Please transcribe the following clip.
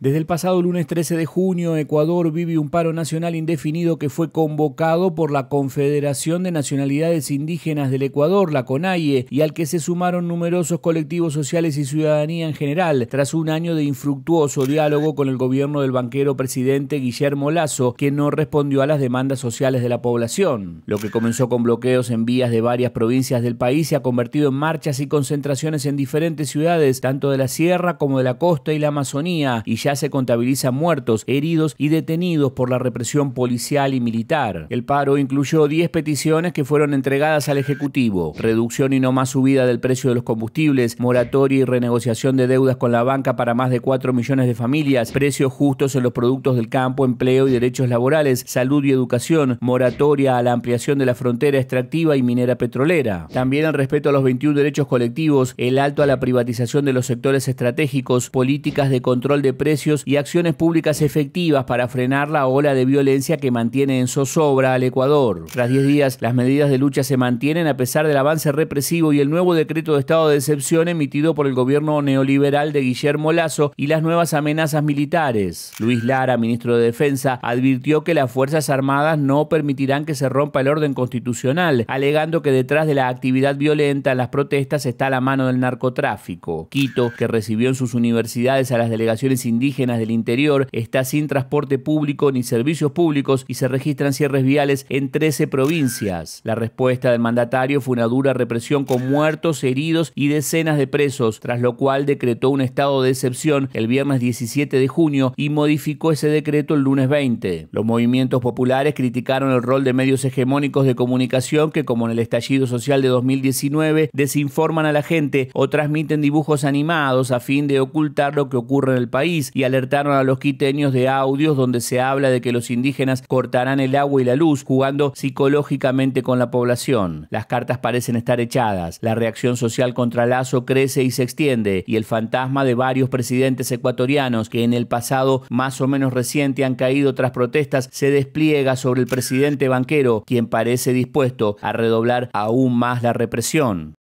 Desde el pasado lunes 13 de junio, Ecuador vive un paro nacional indefinido que fue convocado por la Confederación de Nacionalidades Indígenas del Ecuador, la CONAIE, y al que se sumaron numerosos colectivos sociales y ciudadanía en general, tras un año de infructuoso diálogo con el gobierno del banquero presidente Guillermo Lazo, que no respondió a las demandas sociales de la población. Lo que comenzó con bloqueos en vías de varias provincias del país se ha convertido en marchas y concentraciones en diferentes ciudades, tanto de la sierra como de la costa y la Amazonía, y ya se contabiliza muertos, heridos y detenidos por la represión policial y militar. El paro incluyó 10 peticiones que fueron entregadas al Ejecutivo. Reducción y no más subida del precio de los combustibles, moratoria y renegociación de deudas con la banca para más de 4 millones de familias, precios justos en los productos del campo, empleo y derechos laborales, salud y educación, moratoria a la ampliación de la frontera extractiva y minera petrolera. También el respeto a los 21 derechos colectivos, el alto a la privatización de los sectores estratégicos, políticas de control de precios, y acciones públicas efectivas para frenar la ola de violencia que mantiene en zozobra al Ecuador. Tras 10 días, las medidas de lucha se mantienen a pesar del avance represivo y el nuevo decreto de estado de excepción emitido por el gobierno neoliberal de Guillermo Lazo y las nuevas amenazas militares. Luis Lara, ministro de Defensa, advirtió que las Fuerzas Armadas no permitirán que se rompa el orden constitucional, alegando que detrás de la actividad violenta en las protestas está la mano del narcotráfico. Quito, que recibió en sus universidades a las delegaciones indígenas, del interior está sin transporte público ni servicios públicos y se registran cierres viales en 13 provincias. La respuesta del mandatario fue una dura represión con muertos, heridos y decenas de presos, tras lo cual decretó un estado de excepción el viernes 17 de junio y modificó ese decreto el lunes 20. Los movimientos populares criticaron el rol de medios hegemónicos de comunicación que, como en el estallido social de 2019, desinforman a la gente o transmiten dibujos animados a fin de ocultar lo que ocurre en el país y alertaron a los quiteños de audios donde se habla de que los indígenas cortarán el agua y la luz jugando psicológicamente con la población. Las cartas parecen estar echadas, la reacción social contra Lazo crece y se extiende y el fantasma de varios presidentes ecuatorianos que en el pasado más o menos reciente han caído tras protestas se despliega sobre el presidente banquero, quien parece dispuesto a redoblar aún más la represión.